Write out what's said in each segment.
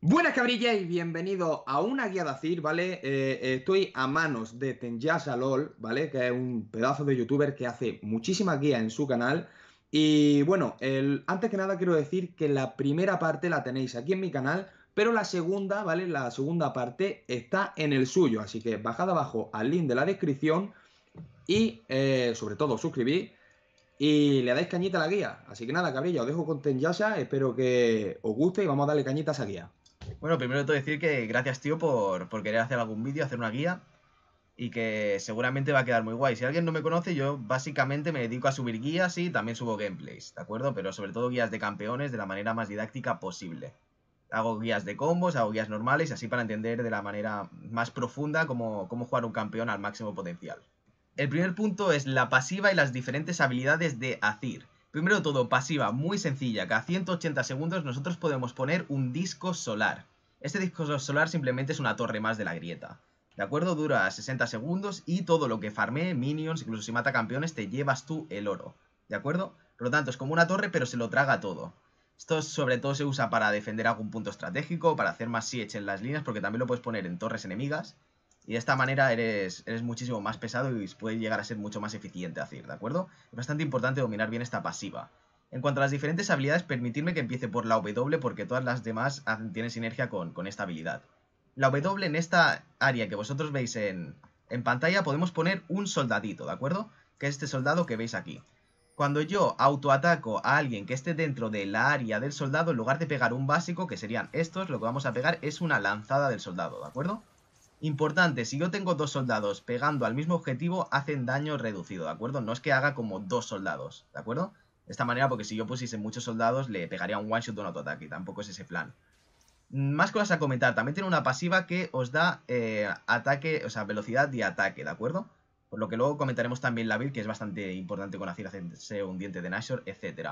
Buenas cabrillas y bienvenidos a una guía de Azir, ¿vale? Eh, estoy a manos de Tenjasa LOL, ¿vale? Que es un pedazo de youtuber que hace muchísima guía en su canal. Y bueno, antes que nada quiero decir que la primera parte la tenéis aquí en mi canal, pero la segunda, ¿vale? La segunda parte está en el suyo, así que bajad abajo al link de la descripción y eh, sobre todo suscribid y le dais cañita a la guía. Así que nada, cabrilla, os dejo con Tenjasa, espero que os guste y vamos a darle cañita a esa guía. Bueno, primero de todo decir que gracias, tío, por, querer hacer algún vídeo, hacer una guía y que seguramente va a quedar muy guay. Si alguien no me conoce, yo básicamente me dedico a subir guías y también subo gameplays, ¿de acuerdo? Pero sobre todo guías de campeones de la manera más didáctica posible. Hago guías de combos, hago guías normales, así para entender de la manera más profunda cómo, cómo jugar un campeón al máximo potencial. El primer punto es la pasiva y las diferentes habilidades de Azir. Primero todo, pasiva, muy sencilla. que Cada 180 segundos nosotros podemos poner un disco solar. Este disco solar simplemente es una torre más de la grieta. ¿De acuerdo? Dura 60 segundos y todo lo que farme, minions, incluso si mata campeones, te llevas tú el oro. ¿De acuerdo? Por lo tanto, es como una torre, pero se lo traga todo. Esto sobre todo se usa para defender algún punto estratégico, para hacer más siege en las líneas, porque también lo puedes poner en torres enemigas. Y de esta manera eres, eres muchísimo más pesado y puedes llegar a ser mucho más eficiente hacer, ¿de acuerdo? Es bastante importante dominar bien esta pasiva. En cuanto a las diferentes habilidades, permitidme que empiece por la W porque todas las demás tienen sinergia con, esta habilidad. La W en esta área que vosotros veis en, en pantalla podemos poner un soldadito, ¿de acuerdo? Que es este soldado que veis aquí. Cuando yo autoataco a alguien que esté dentro de la área del soldado, en lugar de pegar un básico, que serían estos, lo que vamos a pegar es una lanzada del soldado, ¿de acuerdo? Importante, si yo tengo dos soldados pegando al mismo objetivo, hacen daño reducido, ¿de acuerdo? No es que haga como dos soldados, ¿de acuerdo? De esta manera, porque si yo pusiese muchos soldados, le pegaría un one-shot o un autoataque, tampoco es ese plan. Más cosas a comentar, también tiene una pasiva que os da eh, ataque, o sea, velocidad de ataque, ¿de acuerdo? Por lo que luego comentaremos también la build, que es bastante importante con hacerse un diente de Nashor, etc.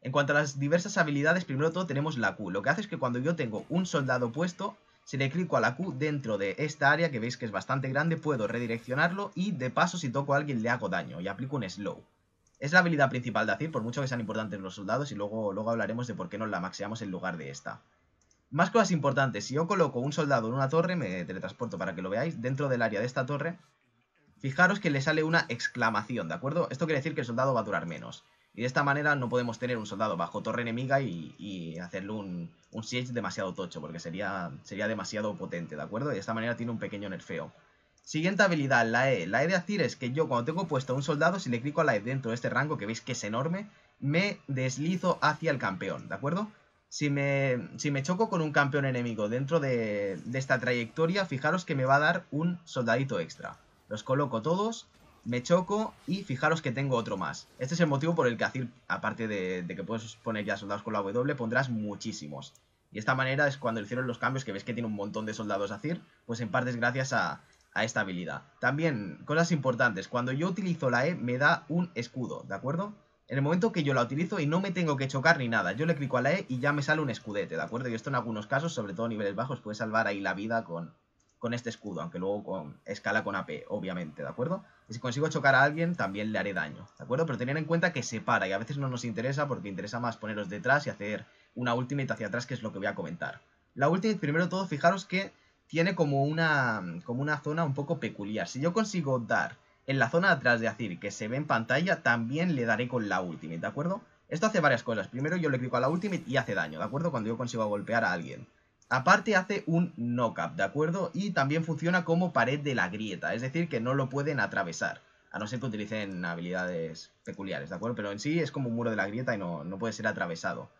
En cuanto a las diversas habilidades, primero todo tenemos la Q. Lo que hace es que cuando yo tengo un soldado puesto, si le clico a la Q dentro de esta área, que veis que es bastante grande, puedo redireccionarlo y de paso si toco a alguien le hago daño y aplico un slow. Es la habilidad principal de Azir, por mucho que sean importantes los soldados y luego, luego hablaremos de por qué no la maxeamos en lugar de esta. Más cosas importantes, si yo coloco un soldado en una torre, me teletransporto para que lo veáis, dentro del área de esta torre, fijaros que le sale una exclamación, ¿de acuerdo? Esto quiere decir que el soldado va a durar menos. Y de esta manera no podemos tener un soldado bajo torre enemiga y, y hacerle un, un, siege demasiado tocho, porque sería, sería demasiado potente, ¿de acuerdo? Y de esta manera tiene un pequeño nerfeo. Siguiente habilidad, la E. La E de decir es que yo cuando tengo puesto un soldado, si le clico a la E dentro de este rango, que veis que es enorme, me deslizo hacia el campeón, ¿de acuerdo? Si me, si me choco con un campeón enemigo dentro de, de esta trayectoria, fijaros que me va a dar un soldadito extra. Los coloco todos me choco y fijaros que tengo otro más. Este es el motivo por el que Azir, aparte de, que puedes poner ya soldados con la W, pondrás muchísimos. Y esta manera es cuando hicieron los cambios, que ves que tiene un montón de soldados Azir, pues en parte es gracias a, a esta habilidad. También, cosas importantes, cuando yo utilizo la E me da un escudo, ¿de acuerdo? En el momento que yo la utilizo y no me tengo que chocar ni nada, yo le clico a la E y ya me sale un escudete, ¿de acuerdo? Y esto en algunos casos, sobre todo a niveles bajos, puede salvar ahí la vida con, con este escudo, aunque luego con escala con AP, obviamente, ¿de acuerdo? Y si consigo chocar a alguien, también le haré daño, ¿de acuerdo? Pero tener en cuenta que se para y a veces no nos interesa porque interesa más poneros detrás y hacer una ultimate hacia atrás, que es lo que voy a comentar. La ultimate, primero todo, fijaros que tiene como una, como una zona un poco peculiar. Si yo consigo dar en la zona de atrás de Azir, que se ve en pantalla, también le daré con la ultimate, ¿de acuerdo? Esto hace varias cosas. Primero yo le clico a la ultimate y hace daño, ¿de acuerdo? Cuando yo consigo golpear a alguien. Aparte hace un knock-up, ¿de acuerdo? Y también funciona como pared de la grieta, es decir, que no lo pueden atravesar. A no ser que utilicen habilidades peculiares, ¿de acuerdo? Pero en sí es como un muro de la grieta y no, puede ser atravesado.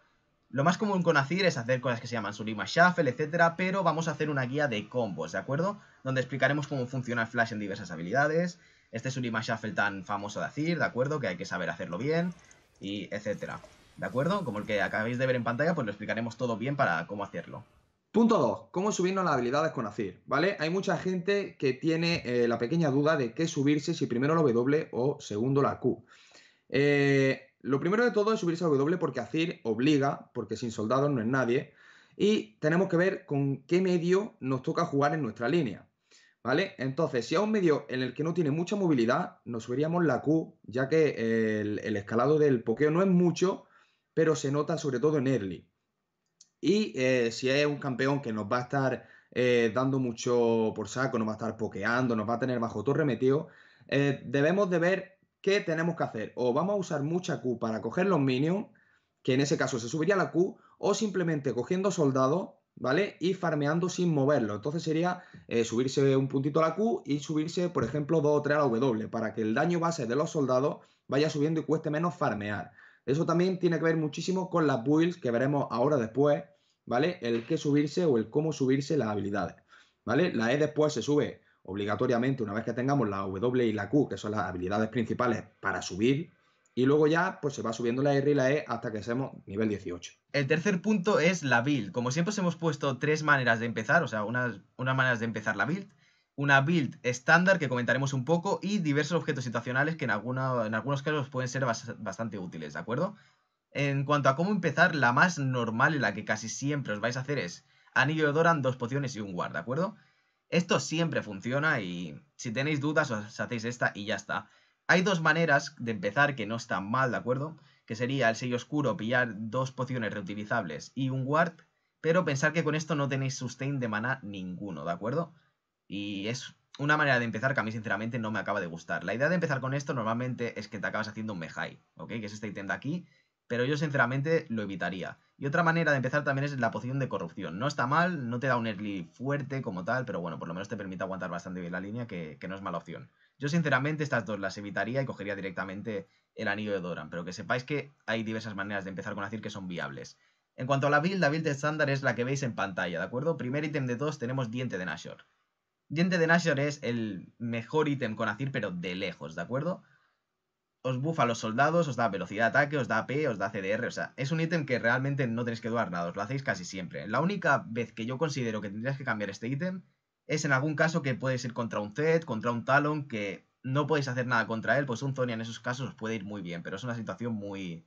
Lo más común con Azir es hacer cosas que se llaman Surima Shuffle, etcétera, pero vamos a hacer una guía de combos, ¿de acuerdo? Donde explicaremos cómo funciona el Flash en diversas habilidades, este Surima Shuffle tan famoso de Azir, ¿de acuerdo? Que hay que saber hacerlo bien, y etcétera, ¿de acuerdo? Como el que acabáis de ver en pantalla, pues lo explicaremos todo bien para cómo hacerlo. Punto 2. ¿Cómo subirnos las habilidades con Azir? ¿Vale? Hay mucha gente que tiene eh, la pequeña duda de qué subirse si primero la W o segundo la Q. Eh, lo primero de todo es subirse a W porque ACIR obliga, porque sin soldados no es nadie, y tenemos que ver con qué medio nos toca jugar en nuestra línea. ¿Vale? Entonces, si es un medio en el que no tiene mucha movilidad, nos subiríamos la Q, ya que el, el escalado del pokeo no es mucho, pero se nota sobre todo en early. Y eh, si es un campeón que nos va a estar eh, dando mucho por saco, nos va a estar pokeando, nos va a tener bajo torre metido, eh, debemos de ver qué tenemos que hacer. O vamos a usar mucha Q para coger los minions, que en ese caso se subiría la Q, o simplemente cogiendo soldados, ¿vale? Y farmeando sin moverlo. Entonces sería subirse un puntito a la Q y subirse, por ejemplo, 2 o 3 a la W, para que el daño base de los soldados vaya subiendo y cueste menos farmear. Eso también tiene que ver muchísimo con las builds que veremos ahora después, ¿vale? El qué subirse o el cómo subirse las habilidades, ¿vale? La E después se sube obligatoriamente una vez que tengamos la W y la Q, que son las habilidades principales para subir, y luego ya pues se va subiendo la R y la E hasta que seamos nivel 18. El tercer punto es la build. Como siempre os hemos puesto tres maneras de empezar, o sea, unas, unas maneras de empezar la build, una build estándar que comentaremos un poco y diversos objetos situacionales que en, algunos casos pueden ser bastante útiles, ¿de acuerdo? En cuanto a cómo empezar, la más normal y la que casi siempre os vais a hacer es anillo de Doran, dos pociones y un guard, ¿de acuerdo? Esto siempre funciona y si tenéis dudas os hacéis esta y ya está. Hay dos maneras de empezar que no están mal, ¿de acuerdo? Que sería el sello oscuro, pillar dos pociones reutilizables y un ward, pero pensar que con esto no tenéis sustain de mana ninguno, ¿de acuerdo? Y es una manera de empezar que a mí sinceramente no me acaba de gustar. La idea de empezar con esto normalmente es que te acabas haciendo un mejai, ¿ok? Que es este ítem de aquí, pero yo sinceramente lo evitaría. Y otra manera de empezar también es la poción de corrupción. No está mal, no te da un early fuerte como tal, pero bueno, por lo menos te permite aguantar bastante bien la línea, que, no es mala opción. Yo sinceramente estas dos las evitaría y cogería directamente el anillo de Doran, pero que sepáis que hay diversas maneras de empezar con decir que son viables. En cuanto a la build, la build estándar es la que veis en pantalla, ¿de acuerdo? Primer ítem de dos, tenemos Diente de Nashor. Diente de Nashor es el mejor ítem con Azir, pero de lejos, ¿de acuerdo? Os buffa los soldados, os da velocidad de ataque, os da AP, os da CDR, o sea, es un ítem que realmente no tenéis que dudar nada, os lo hacéis casi siempre. La única vez que yo considero que tendrías que cambiar este ítem es en algún caso que puede ser contra un Zed, contra un Talon, que no podéis hacer nada contra él, pues un Zonia en esos casos os puede ir muy bien, pero es una situación muy,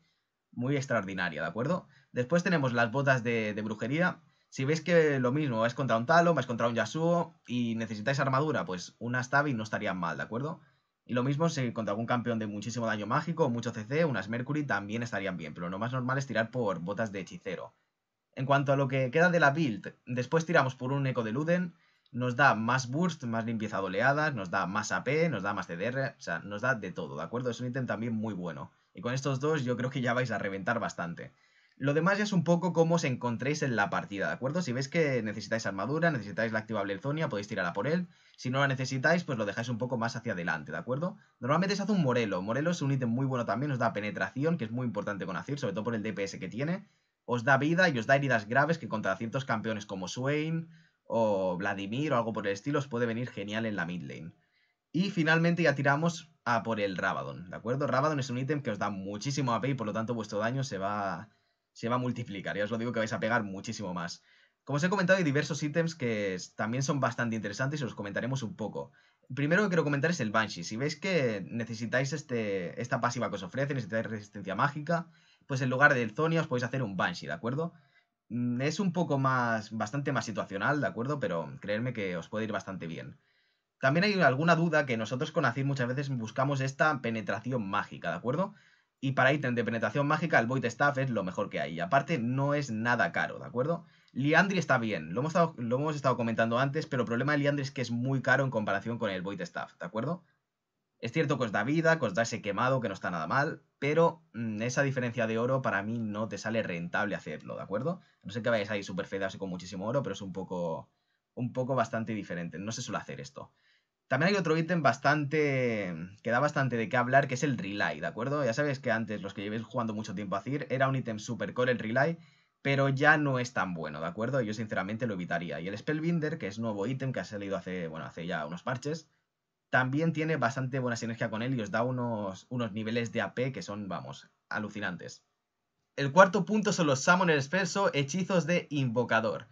muy extraordinaria, ¿de acuerdo? Después tenemos las botas de, de brujería, si veis que lo mismo, vais contra un Talon, vais contra un Yasuo y necesitáis armadura, pues unas Tabi no estarían mal, ¿de acuerdo? Y lo mismo si contra algún campeón de muchísimo daño mágico o mucho CC, unas Mercury también estarían bien, pero lo más normal es tirar por botas de hechicero. En cuanto a lo que queda de la build, después tiramos por un Eco de Luden, nos da más burst, más limpieza de oleadas, nos da más AP, nos da más CDR, o sea, nos da de todo, ¿de acuerdo? Es un ítem también muy bueno. Y con estos dos yo creo que ya vais a reventar bastante. Lo demás ya es un poco cómo os encontréis en la partida, ¿de acuerdo? Si veis que necesitáis armadura, necesitáis la activable Zonia, podéis tirarla por él. Si no la necesitáis, pues lo dejáis un poco más hacia adelante, ¿de acuerdo? Normalmente se hace un Morelo. Morelo es un ítem muy bueno también, os da penetración, que es muy importante con sobre todo por el DPS que tiene. Os da vida y os da heridas graves que contra ciertos campeones como Swain o Vladimir o algo por el estilo os puede venir genial en la mid lane. Y finalmente ya tiramos a por el Rabadon, ¿de acuerdo? Rabadon es un ítem que os da muchísimo AP y por lo tanto vuestro daño se va se va a multiplicar. Ya os lo digo que vais a pegar muchísimo más. Como os he comentado, hay diversos ítems que también son bastante interesantes y os comentaremos un poco. Primero que quiero comentar es el Banshee. Si veis que necesitáis este, esta pasiva que os ofrece, necesitáis resistencia mágica, pues en lugar del Zonia os podéis hacer un Banshee, ¿de acuerdo? Mm, es un poco más, bastante más situacional, ¿de acuerdo? Pero creedme que os puede ir bastante bien. También hay alguna duda que nosotros con Azir muchas veces buscamos esta penetración mágica, ¿de acuerdo? Y para ítem de penetración mágica, el Void Staff es lo mejor que hay. Y aparte, no es nada caro, ¿de acuerdo? liandri está bien, lo hemos, estado, lo hemos estado comentando antes, pero el problema de liandri es que es muy caro en comparación con el Void Staff, ¿de acuerdo? Es cierto que os da vida, que os da ese quemado, que no está nada mal, pero mm, esa diferencia de oro para mí no te sale rentable hacerlo, ¿de acuerdo? No sé que vayáis ahí súper fedas y con muchísimo oro, pero es un poco, un poco bastante diferente. No se suele hacer esto. También hay otro ítem bastante. Mm, que da bastante de qué hablar, que es el relay, ¿de acuerdo? Ya sabéis que antes, los que llevéis jugando mucho tiempo a CIR, era un ítem super core el relay, pero ya no es tan bueno, ¿de acuerdo? Yo sinceramente lo evitaría. Y el Spellbinder, que es nuevo ítem que ha salido hace, bueno, hace ya unos parches, también tiene bastante buena sinergia con él y os da unos, unos niveles de AP que son, vamos, alucinantes. El cuarto punto son los Summoner Spells hechizos de invocador.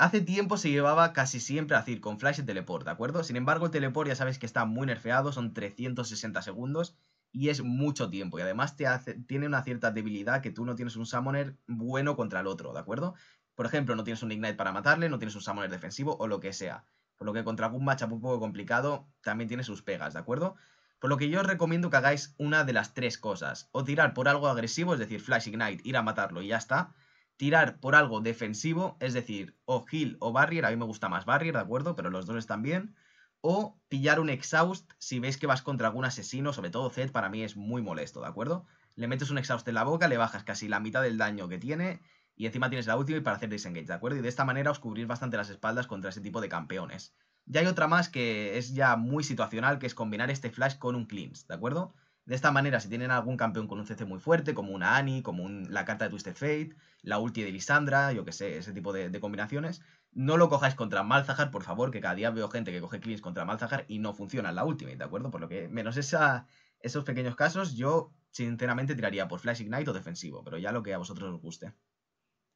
Hace tiempo se llevaba casi siempre a decir con Flash y teleport, ¿de acuerdo? Sin embargo, el teleport ya sabéis que está muy nerfeado, son 360 segundos y es mucho tiempo. Y además te hace, tiene una cierta debilidad que tú no tienes un summoner bueno contra el otro, ¿de acuerdo? Por ejemplo, no tienes un Ignite para matarle, no tienes un summoner defensivo o lo que sea. Por lo que contra algún matchup un poco complicado también tiene sus pegas, ¿de acuerdo? Por lo que yo os recomiendo que hagáis una de las tres cosas. O tirar por algo agresivo, es decir, Flash Ignite, ir a matarlo y ya está tirar por algo defensivo, es decir, o heal o Barrier, a mí me gusta más Barrier, ¿de acuerdo? Pero los dos están bien. O pillar un exhaust si veis que vas contra algún asesino, sobre todo Zed para mí es muy molesto, ¿de acuerdo? Le metes un exhaust en la boca, le bajas casi la mitad del daño que tiene y encima tienes la última para hacer disengage, ¿de acuerdo? Y de esta manera os cubrir bastante las espaldas contra ese tipo de campeones. Ya hay otra más que es ya muy situacional, que es combinar este flash con un cleanse, ¿de acuerdo? De esta manera, si tienen algún campeón con un CC muy fuerte, como una Annie, como la carta de Twisted Fate, la ulti de Lisandra, yo que sé, ese tipo de, combinaciones, no lo cojáis contra Malzahar, por favor, que cada día veo gente que coge cleans contra Malzahar y no funciona en la ultimate, ¿de acuerdo? Por lo que, menos esos pequeños casos, yo sinceramente tiraría por Flash Ignite o defensivo, pero ya lo que a vosotros os guste.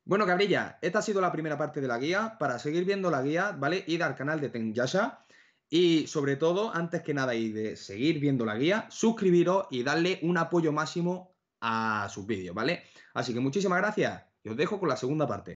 Bueno, cabrilla, esta ha sido la primera parte de la guía. Para seguir viendo la guía, ¿vale? ir al canal de Tenyasha y sobre todo, antes que nada y de seguir viendo la guía, suscribiros y darle un apoyo máximo a sus vídeos, ¿vale? Así que muchísimas gracias y os dejo con la segunda parte.